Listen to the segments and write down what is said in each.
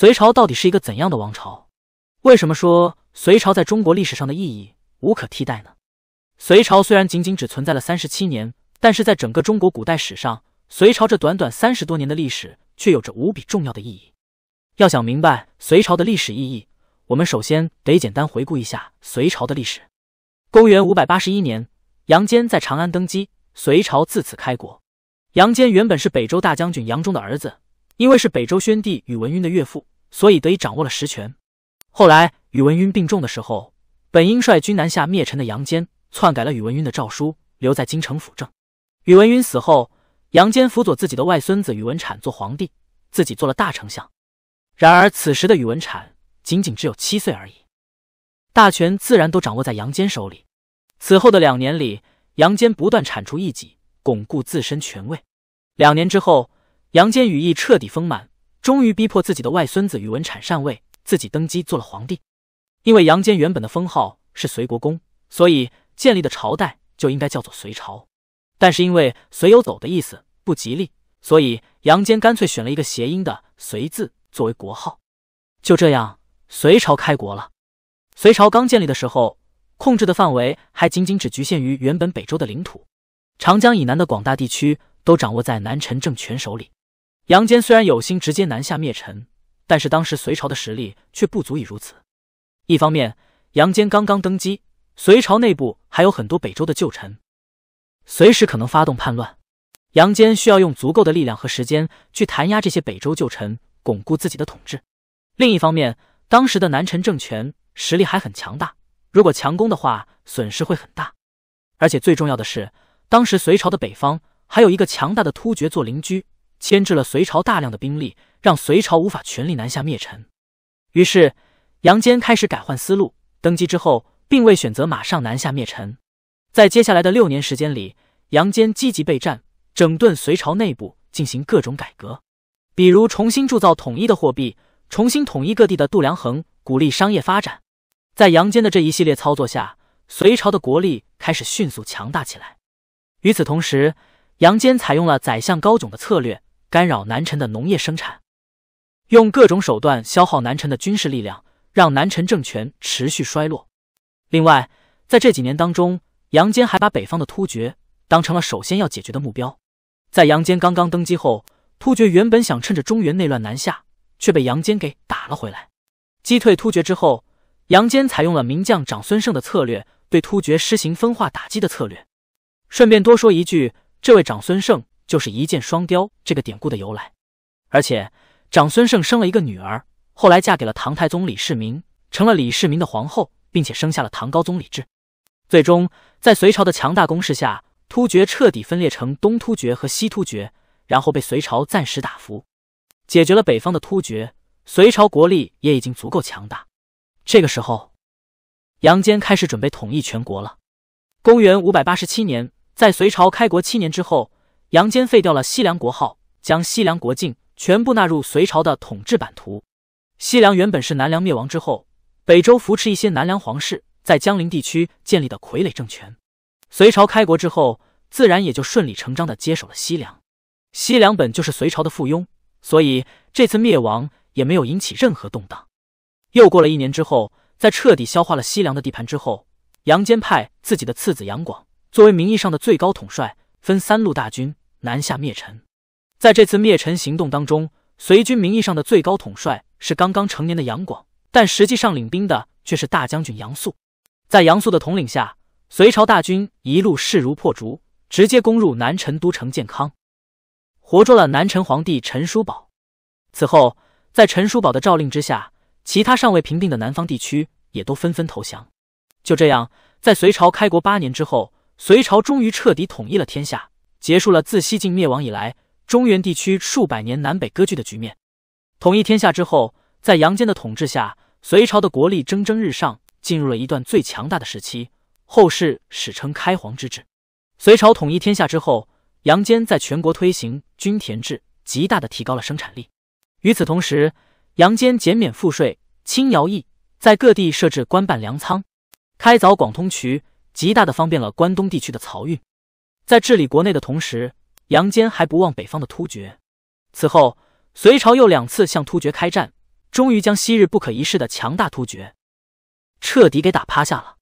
隋朝到底是一个怎样的王朝？为什么说隋朝在中国历史上的意义无可替代呢？隋朝虽然仅仅只存在了三十七年，但是在整个中国古代史上，隋朝这短短三十多年的历史却有着无比重要的意义。要想明白隋朝的历史意义，我们首先得简单回顾一下隋朝的历史。公元五百八十一年，杨坚在长安登基，隋朝自此开国。杨坚原本是北周大将军杨忠的儿子，因为是北周宣帝宇文赟的岳父。所以得以掌握了实权。后来宇文赟病重的时候，本应率军南下灭陈的杨坚篡改了宇文赟的诏书，留在京城辅政。宇文赟死后，杨坚辅佐自己的外孙子宇文阐做皇帝，自己做了大丞相。然而此时的宇文阐仅仅只有七岁而已，大权自然都掌握在杨坚手里。此后的两年里，杨坚不断铲除异己，巩固自身权位。两年之后，杨坚羽翼彻底丰满。终于逼迫自己的外孙子宇文阐禅位，自己登基做了皇帝。因为杨坚原本的封号是隋国公，所以建立的朝代就应该叫做隋朝。但是因为隋有走的意思，不吉利，所以杨坚干脆选了一个谐音的隋字作为国号。就这样，隋朝开国了。隋朝刚建立的时候，控制的范围还仅仅只局限于原本北周的领土，长江以南的广大地区都掌握在南陈政权手里。杨坚虽然有心直接南下灭陈，但是当时隋朝的实力却不足以如此。一方面，杨坚刚刚登基，隋朝内部还有很多北周的旧臣，随时可能发动叛乱，杨坚需要用足够的力量和时间去弹压这些北周旧臣，巩固自己的统治。另一方面，当时的南陈政权实力还很强大，如果强攻的话，损失会很大。而且最重要的是，当时隋朝的北方还有一个强大的突厥做邻居。牵制了隋朝大量的兵力，让隋朝无法全力南下灭陈。于是，杨坚开始改换思路。登基之后，并未选择马上南下灭陈。在接下来的六年时间里，杨坚积极备战，整顿隋朝内部，进行各种改革，比如重新铸造统一的货币，重新统一各地的度量衡，鼓励商业发展。在杨坚的这一系列操作下，隋朝的国力开始迅速强大起来。与此同时，杨坚采用了宰相高炯的策略。干扰南陈的农业生产，用各种手段消耗南陈的军事力量，让南陈政权持续衰落。另外，在这几年当中，杨坚还把北方的突厥当成了首先要解决的目标。在杨坚刚刚登基后，突厥原本想趁着中原内乱南下，却被杨坚给打了回来。击退突厥之后，杨坚采用了名将长孙晟的策略，对突厥施行分化打击的策略。顺便多说一句，这位长孙晟就是一箭双雕这个典故的由来，而且长孙晟生了一个女儿，后来嫁给了唐太宗李世民，成了李世民的皇后，并且生下了唐高宗李治。最终，在隋朝的强大攻势下，突厥彻底分裂成东突厥和西突厥，然后被隋朝暂时打服，解决了北方的突厥。隋朝国力也已经足够强大，这个时候，杨坚开始准备统一全国了。公元五百八十七年，在隋朝开国七年之后。杨坚废掉了西凉国号，将西凉国境全部纳入隋朝的统治版图。西凉原本是南梁灭亡之后，北周扶持一些南梁皇室在江陵地区建立的傀儡政权。隋朝开国之后，自然也就顺理成章的接手了西凉。西凉本就是隋朝的附庸，所以这次灭亡也没有引起任何动荡。又过了一年之后，在彻底消化了西凉的地盘之后，杨坚派自己的次子杨广作为名义上的最高统帅，分三路大军。南下灭陈，在这次灭陈行动当中，隋军名义上的最高统帅是刚刚成年的杨广，但实际上领兵的却是大将军杨素。在杨素的统领下，隋朝大军一路势如破竹，直接攻入南陈都城建康，活捉了南陈皇帝陈叔宝。此后，在陈叔宝的诏令之下，其他尚未平定的南方地区也都纷纷投降。就这样，在隋朝开国八年之后，隋朝终于彻底统一了天下。结束了自西晋灭亡以来中原地区数百年南北割据的局面。统一天下之后，在杨坚的统治下，隋朝的国力蒸蒸日上，进入了一段最强大的时期，后世史称“开皇之治”。隋朝统一天下之后，杨坚在全国推行均田制，极大的提高了生产力。与此同时，杨坚减免赋税、清徭役，在各地设置官办粮仓，开凿广通渠，极大的方便了关东地区的漕运。在治理国内的同时，杨坚还不忘北方的突厥。此后，隋朝又两次向突厥开战，终于将昔日不可一世的强大突厥彻底给打趴下了。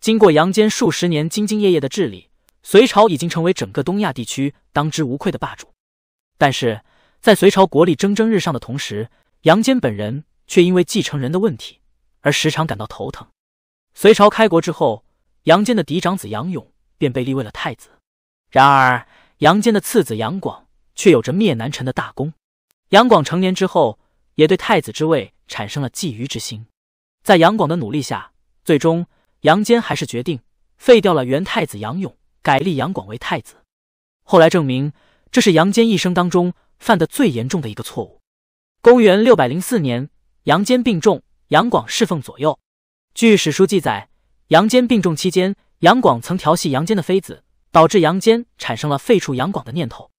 经过杨坚数十年兢兢业业的治理，隋朝已经成为整个东亚地区当之无愧的霸主。但是，在隋朝国力蒸蒸日上的同时，杨坚本人却因为继承人的问题而时常感到头疼。隋朝开国之后，杨坚的嫡长子杨勇便被立为了太子。然而，杨坚的次子杨广却有着灭南陈的大功。杨广成年之后，也对太子之位产生了觊觎之心。在杨广的努力下，最终杨坚还是决定废掉了原太子杨勇，改立杨广为太子。后来证明，这是杨坚一生当中犯的最严重的一个错误。公元六百零四年，杨坚病重，杨广侍奉左右。据史书记载，杨坚病重期间，杨广曾调戏杨坚的妃子。导致杨坚产生了废黜杨广的念头，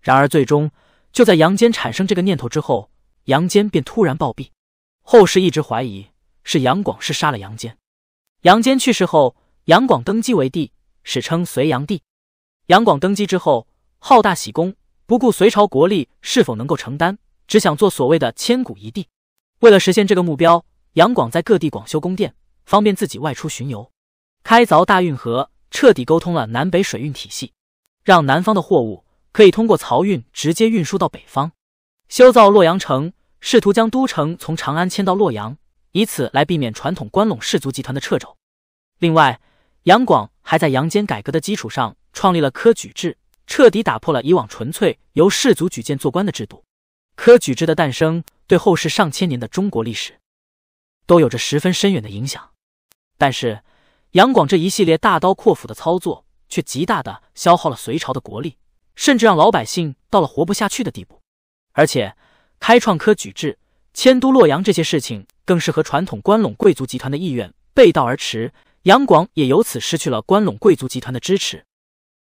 然而最终就在杨坚产生这个念头之后，杨坚便突然暴毙。后世一直怀疑是杨广是杀了杨坚。杨坚去世后，杨广登基为帝，史称隋炀帝。杨广登基之后，好大喜功，不顾隋朝国力是否能够承担，只想做所谓的千古一帝。为了实现这个目标，杨广在各地广修宫殿，方便自己外出巡游，开凿大运河。彻底沟通了南北水运体系，让南方的货物可以通过漕运直接运输到北方。修造洛阳城，试图将都城从长安迁到洛阳，以此来避免传统关陇氏族集团的掣肘。另外，杨广还在杨坚改革的基础上创立了科举制，彻底打破了以往纯粹由氏族举荐做官的制度。科举制的诞生，对后世上千年的中国历史都有着十分深远的影响。但是，杨广这一系列大刀阔斧的操作，却极大的消耗了隋朝的国力，甚至让老百姓到了活不下去的地步。而且，开创科举制、迁都洛阳这些事情，更是和传统关陇贵族集团的意愿背道而驰。杨广也由此失去了关陇贵族集团的支持。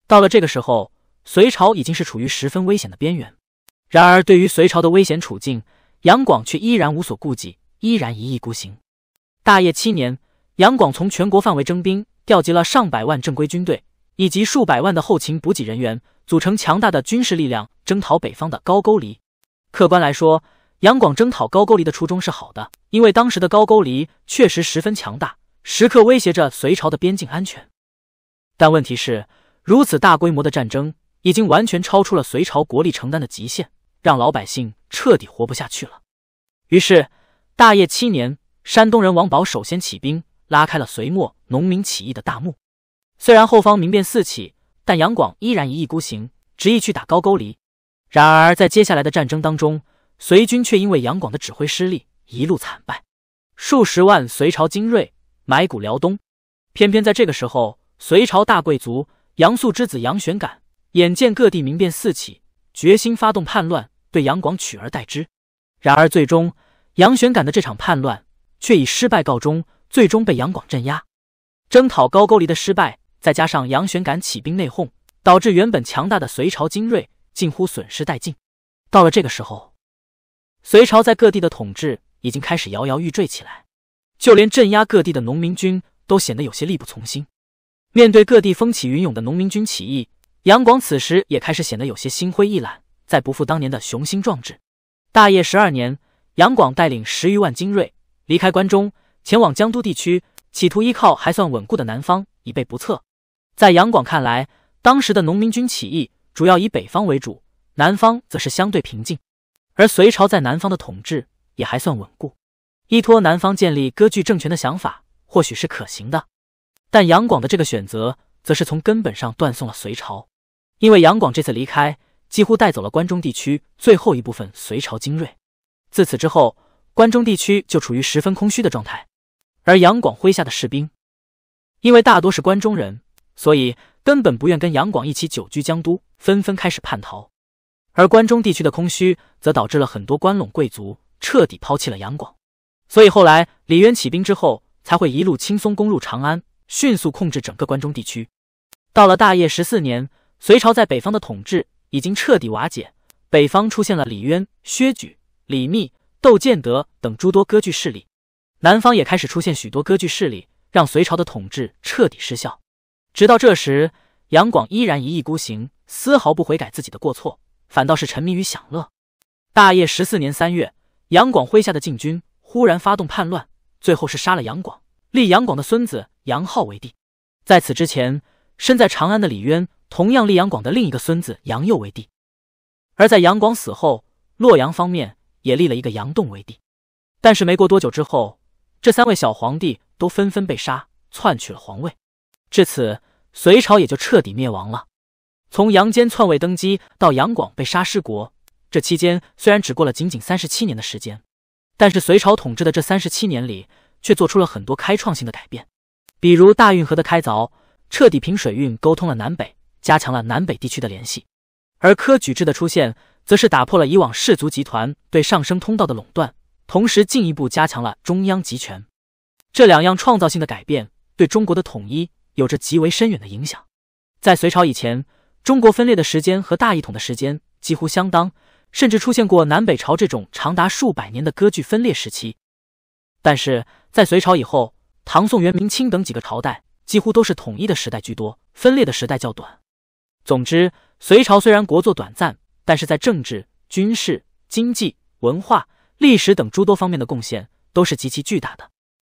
到了这个时候，隋朝已经是处于十分危险的边缘。然而，对于隋朝的危险处境，杨广却依然无所顾忌，依然一意孤行。大业七年。杨广从全国范围征兵，调集了上百万正规军队，以及数百万的后勤补给人员，组成强大的军事力量，征讨北方的高句丽。客观来说，杨广征讨高句丽的初衷是好的，因为当时的高句丽确实十分强大，时刻威胁着隋朝的边境安全。但问题是，如此大规模的战争已经完全超出了隋朝国力承担的极限，让老百姓彻底活不下去了。于是，大业七年，山东人王宝首先起兵。拉开了隋末农民起义的大幕。虽然后方民变四起，但杨广依然一意孤行，执意去打高句丽。然而，在接下来的战争当中，隋军却因为杨广的指挥失利，一路惨败，数十万隋朝精锐埋骨辽东。偏偏在这个时候，隋朝大贵族杨素之子杨玄感眼见各地民变四起，决心发动叛乱，对杨广取而代之。然而，最终杨玄感的这场叛乱却以失败告终。最终被杨广镇压，征讨高句丽的失败，再加上杨玄感起兵内讧，导致原本强大的隋朝精锐近乎损失殆尽。到了这个时候，隋朝在各地的统治已经开始摇摇欲坠起来，就连镇压各地的农民军都显得有些力不从心。面对各地风起云涌的农民军起义，杨广此时也开始显得有些心灰意懒，再不复当年的雄心壮志。大业十二年，杨广带领十余万精锐离开关中。前往江都地区，企图依靠还算稳固的南方以备不测。在杨广看来，当时的农民军起义主要以北方为主，南方则是相对平静，而隋朝在南方的统治也还算稳固。依托南方建立割据政权的想法或许是可行的，但杨广的这个选择则是从根本上断送了隋朝。因为杨广这次离开，几乎带走了关中地区最后一部分隋朝精锐，自此之后，关中地区就处于十分空虚的状态。而杨广麾下的士兵，因为大多是关中人，所以根本不愿跟杨广一起久居江都，纷纷开始叛逃。而关中地区的空虚，则导致了很多关陇贵族彻底抛弃了杨广。所以后来李渊起兵之后，才会一路轻松攻入长安，迅速控制整个关中地区。到了大业十四年，隋朝在北方的统治已经彻底瓦解，北方出现了李渊、薛举、李密、窦建德等诸多割据势力。南方也开始出现许多割据势力，让隋朝的统治彻底失效。直到这时，杨广依然一意孤行，丝毫不悔改自己的过错，反倒是沉迷于享乐。大业十四年三月，杨广麾下的禁军忽然发动叛乱，最后是杀了杨广，立杨广的孙子杨浩为帝。在此之前，身在长安的李渊同样立杨广的另一个孙子杨佑为帝。而在杨广死后，洛阳方面也立了一个杨栋为帝，但是没过多久之后。这三位小皇帝都纷纷被杀，篡取了皇位。至此，隋朝也就彻底灭亡了。从杨坚篡位登基到杨广被杀失国，这期间虽然只过了仅仅三十七年的时间，但是隋朝统治的这三十七年里，却做出了很多开创性的改变，比如大运河的开凿，彻底凭水运沟通了南北，加强了南北地区的联系；而科举制的出现，则是打破了以往氏族集团对上升通道的垄断。同时，进一步加强了中央集权。这两样创造性的改变，对中国的统一有着极为深远的影响。在隋朝以前，中国分裂的时间和大一统的时间几乎相当，甚至出现过南北朝这种长达数百年的割据分裂时期。但是在隋朝以后，唐、宋、元、明、清等几个朝代，几乎都是统一的时代居多，分裂的时代较短。总之，隋朝虽然国祚短暂，但是在政治、军事、经济、文化。历史等诸多方面的贡献都是极其巨大的。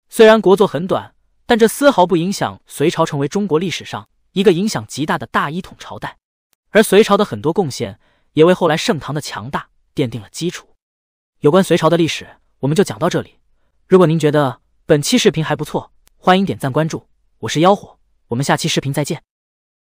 虽然国祚很短，但这丝毫不影响隋朝成为中国历史上一个影响极大的大一统朝代。而隋朝的很多贡献也为后来盛唐的强大奠定了基础。有关隋朝的历史，我们就讲到这里。如果您觉得本期视频还不错，欢迎点赞关注。我是妖火，我们下期视频再见。